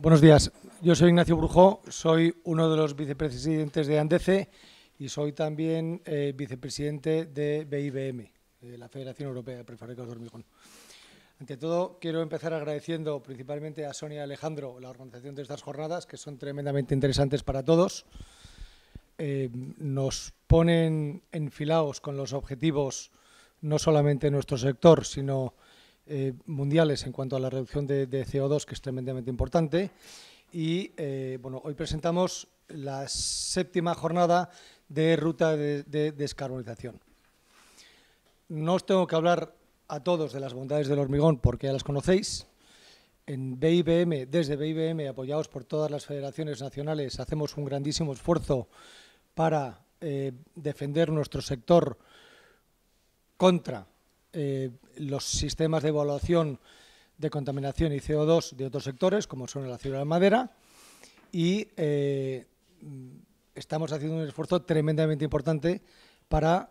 buenos días. Yo soy Ignacio Brujó, soy uno de los vicepresidentes de ANDECE y soy también eh, vicepresidente de BIBM, de la Federación Europea de Prefabricados de Hormigón. Ante todo, quiero empezar agradeciendo principalmente a Sonia y Alejandro la organización de estas jornadas, que son tremendamente interesantes para todos. Eh, nos ponen enfilados con los objetivos no solamente nuestro sector, sino eh, mundiales en cuanto a la reducción de, CO2, que es tremendamente importante. Y eh, bueno, hoy presentamos la séptima jornada de ruta de, descarbonización. No os tengo que hablar a todos de las bondades del hormigón porque ya las conocéis. En BIBM, desde BIBM, apoyados por todas las federaciones nacionales, hacemos un grandísimo esfuerzo para eh, defender nuestro sector contra eh, los sistemas de evaluación de contaminación y CO2 de otros sectores, como son la ciudad de madera, y eh, estamos haciendo un esfuerzo tremendamente importante para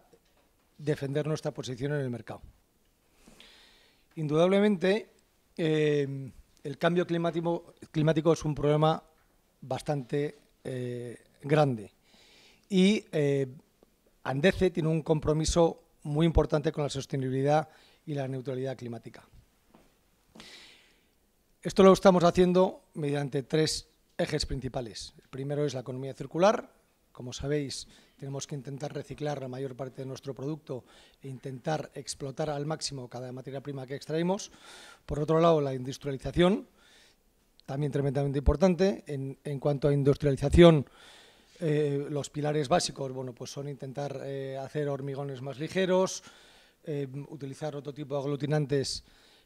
defender nuestra posición en el mercado. Indudablemente, eh, el cambio climático, es un problema bastante grande y ANDECE tiene un compromiso muy importante con la sostenibilidad y la neutralidad climática. Esto lo estamos haciendo mediante tres ejes principales. El primero es la economía circular. Como sabéis, tenemos que intentar reciclar la mayor parte de nuestro producto e intentar explotar al máximo cada materia prima que extraemos. Por otro lado, la industrialización, también tremendamente importante. En, cuanto a industrialización, eh, los pilares básicos, bueno, pues son intentar eh, hacer hormigones más ligeros, eh, utilizar otro tipo de aglutinantes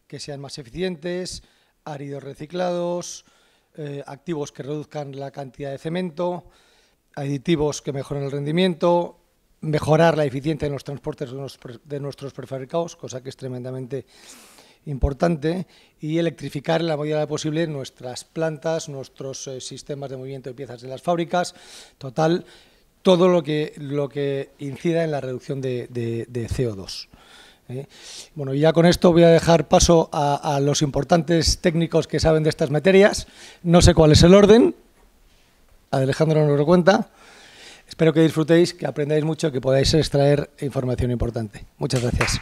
que sean más eficientes, áridos reciclados, activos que reduzcan la cantidad de cemento, aditivos que mejoren el rendimiento, mejorar la eficiencia de los transportes de, nuestros prefabricados, cosa que es tremendamente importante y electrificar en la medida posible nuestras plantas, nuestros eh, sistemas de movimiento de piezas de las fábricas, total, todo lo que, lo que incida en la reducción de, CO2. ¿eh? Bueno, y ya con esto voy a dejar paso a, a los importantes técnicos que saben de estas materias. No sé cuál es el orden, Alejandro nos lo cuenta. Espero que disfrutéis, que aprendáis mucho, que podáis extraer información importante. Muchas gracias.